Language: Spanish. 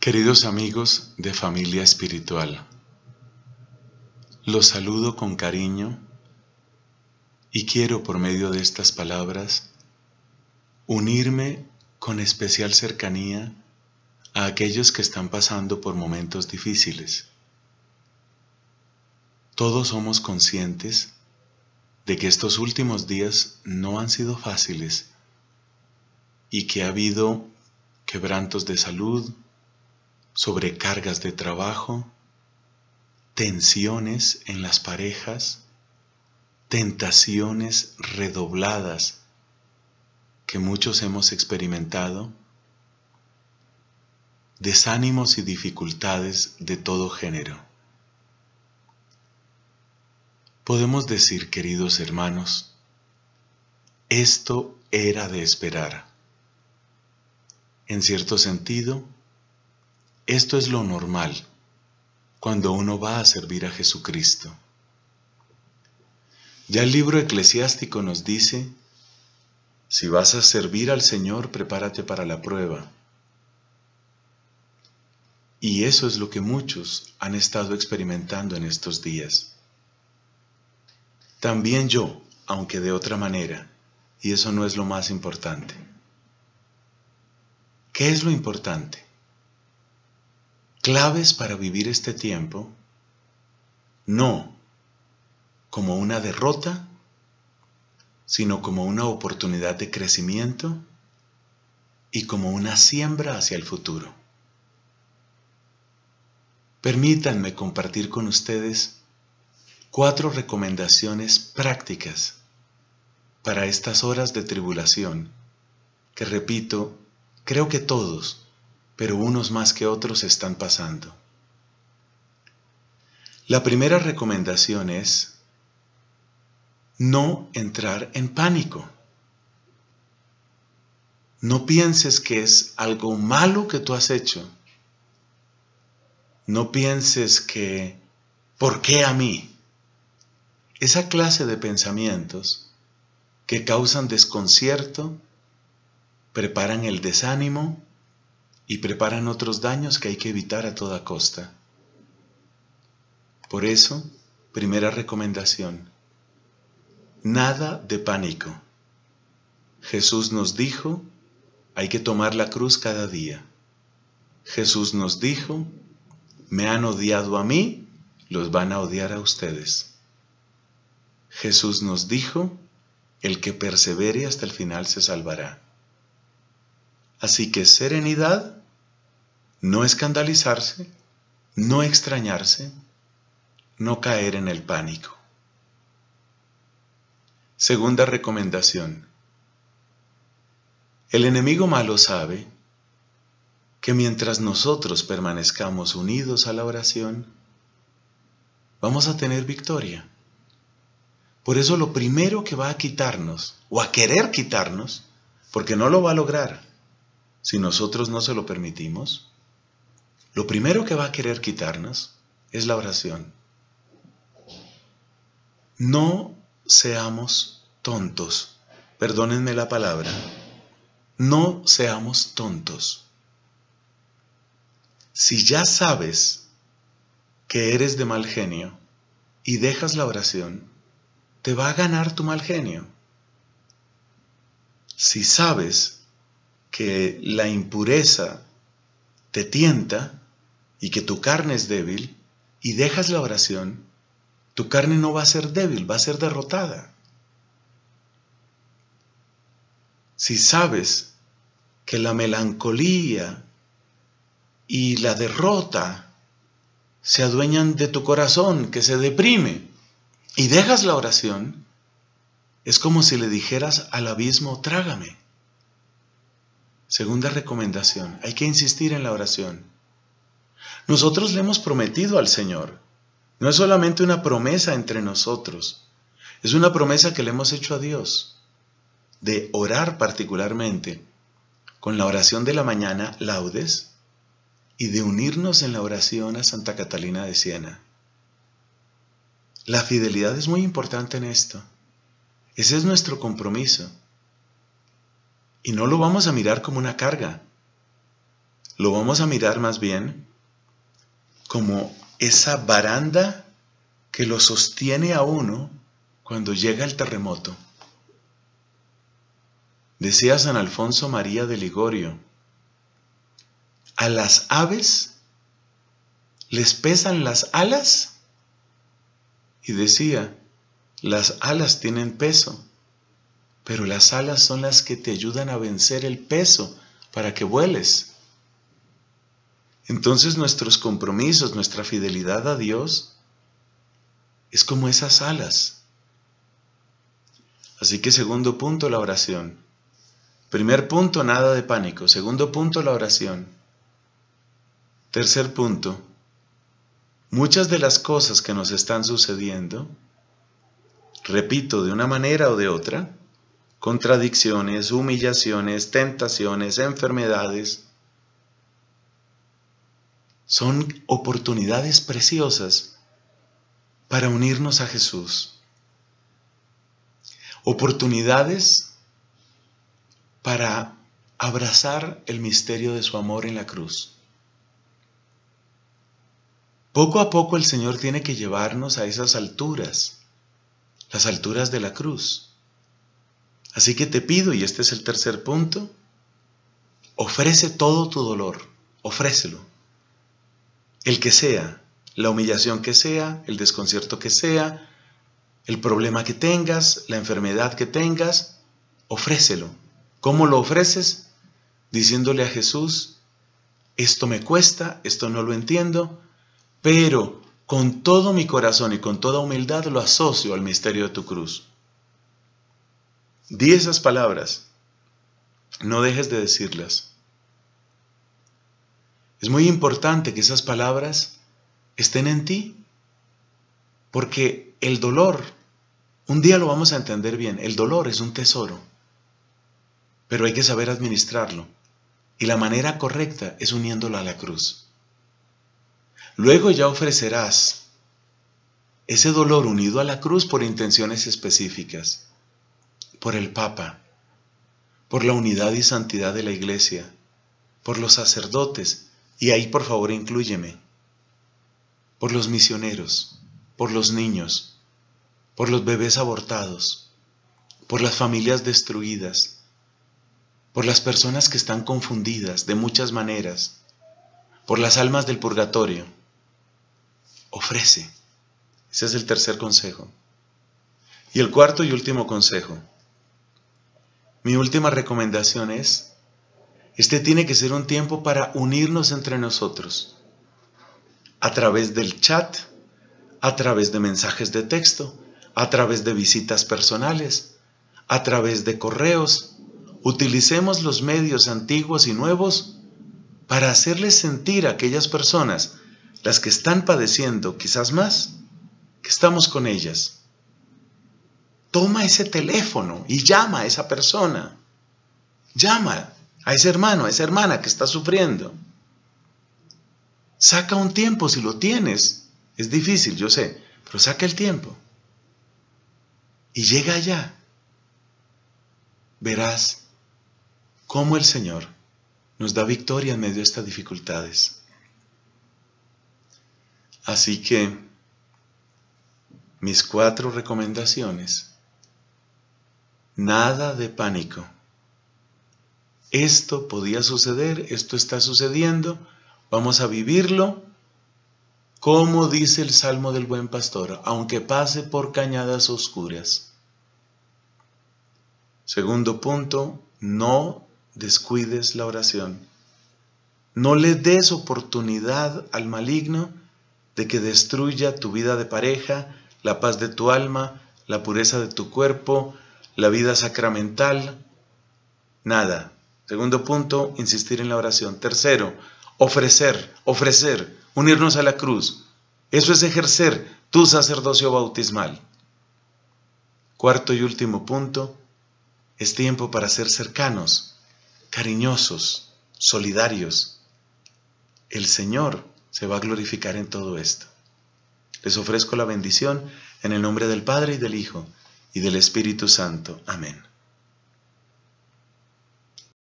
Queridos amigos de familia espiritual, los saludo con cariño y quiero por medio de estas palabras unirme con especial cercanía a aquellos que están pasando por momentos difíciles. Todos somos conscientes de que estos últimos días no han sido fáciles y que ha habido quebrantos de salud, sobrecargas de trabajo, tensiones en las parejas, tentaciones redobladas que muchos hemos experimentado, desánimos y dificultades de todo género. Podemos decir, queridos hermanos, esto era de esperar. En cierto sentido, esto es lo normal cuando uno va a servir a Jesucristo. Ya el libro eclesiástico nos dice, si vas a servir al Señor, prepárate para la prueba. Y eso es lo que muchos han estado experimentando en estos días. También yo, aunque de otra manera, y eso no es lo más importante. ¿Qué es lo importante? claves para vivir este tiempo no como una derrota, sino como una oportunidad de crecimiento y como una siembra hacia el futuro. Permítanme compartir con ustedes cuatro recomendaciones prácticas para estas horas de tribulación que, repito, creo que todos pero unos más que otros están pasando. La primera recomendación es no entrar en pánico. No pienses que es algo malo que tú has hecho. No pienses que, ¿por qué a mí? Esa clase de pensamientos que causan desconcierto, preparan el desánimo y preparan otros daños que hay que evitar a toda costa. Por eso, primera recomendación, nada de pánico. Jesús nos dijo, hay que tomar la cruz cada día. Jesús nos dijo, me han odiado a mí, los van a odiar a ustedes. Jesús nos dijo, el que persevere hasta el final se salvará. Así que serenidad no escandalizarse, no extrañarse, no caer en el pánico. Segunda recomendación. El enemigo malo sabe que mientras nosotros permanezcamos unidos a la oración, vamos a tener victoria. Por eso lo primero que va a quitarnos, o a querer quitarnos, porque no lo va a lograr si nosotros no se lo permitimos, lo primero que va a querer quitarnos es la oración. No seamos tontos, perdónenme la palabra, no seamos tontos. Si ya sabes que eres de mal genio y dejas la oración, te va a ganar tu mal genio. Si sabes que la impureza te tienta y que tu carne es débil y dejas la oración, tu carne no va a ser débil, va a ser derrotada. Si sabes que la melancolía y la derrota se adueñan de tu corazón, que se deprime, y dejas la oración, es como si le dijeras al abismo, trágame. Segunda recomendación, hay que insistir en la oración. Nosotros le hemos prometido al Señor. No es solamente una promesa entre nosotros, es una promesa que le hemos hecho a Dios, de orar particularmente con la oración de la mañana, laudes, y de unirnos en la oración a Santa Catalina de Siena. La fidelidad es muy importante en esto. Ese es nuestro compromiso. Y no lo vamos a mirar como una carga. Lo vamos a mirar más bien como esa baranda que lo sostiene a uno cuando llega el terremoto. Decía San Alfonso María de Ligorio, a las aves les pesan las alas y decía, las alas tienen peso, pero las alas son las que te ayudan a vencer el peso para que vueles. Entonces nuestros compromisos, nuestra fidelidad a Dios es como esas alas. Así que segundo punto, la oración. Primer punto, nada de pánico. Segundo punto, la oración. Tercer punto, muchas de las cosas que nos están sucediendo, repito, de una manera o de otra, contradicciones, humillaciones, tentaciones, enfermedades. Son oportunidades preciosas para unirnos a Jesús. Oportunidades para abrazar el misterio de su amor en la cruz. Poco a poco el Señor tiene que llevarnos a esas alturas, las alturas de la cruz. Así que te pido, y este es el tercer punto, ofrece todo tu dolor, ofrécelo. El que sea, la humillación que sea, el desconcierto que sea, el problema que tengas, la enfermedad que tengas, ofrécelo. ¿Cómo lo ofreces? Diciéndole a Jesús, esto me cuesta, esto no lo entiendo, pero con todo mi corazón y con toda humildad lo asocio al misterio de tu cruz. Di esas palabras, no dejes de decirlas. Es muy importante que esas palabras estén en ti, porque el dolor, un día lo vamos a entender bien, el dolor es un tesoro, pero hay que saber administrarlo, y la manera correcta es uniéndolo a la cruz. Luego ya ofrecerás ese dolor unido a la cruz por intenciones específicas por el Papa, por la unidad y santidad de la Iglesia, por los sacerdotes, y ahí por favor incluyeme, por los misioneros, por los niños, por los bebés abortados, por las familias destruidas, por las personas que están confundidas de muchas maneras, por las almas del purgatorio. Ofrece. Ese es el tercer consejo. Y el cuarto y último consejo. Mi última recomendación es, este tiene que ser un tiempo para unirnos entre nosotros, a través del chat, a través de mensajes de texto, a través de visitas personales, a través de correos. Utilicemos los medios antiguos y nuevos para hacerles sentir a aquellas personas, las que están padeciendo quizás más, que estamos con ellas toma ese teléfono y llama a esa persona. Llama a ese hermano, a esa hermana que está sufriendo. Saca un tiempo si lo tienes. Es difícil, yo sé, pero saca el tiempo. Y llega allá. Verás cómo el Señor nos da victoria en medio de estas dificultades. Así que mis cuatro recomendaciones Nada de pánico. Esto podía suceder, esto está sucediendo, vamos a vivirlo. Como dice el Salmo del Buen Pastor, aunque pase por cañadas oscuras. Segundo punto, no descuides la oración. No le des oportunidad al maligno de que destruya tu vida de pareja, la paz de tu alma, la pureza de tu cuerpo, la vida sacramental, nada. Segundo punto, insistir en la oración. Tercero, ofrecer, ofrecer, unirnos a la cruz. Eso es ejercer tu sacerdocio bautismal. Cuarto y último punto, es tiempo para ser cercanos, cariñosos, solidarios. El Señor se va a glorificar en todo esto. Les ofrezco la bendición en el nombre del Padre y del Hijo y del Espíritu Santo. Amén.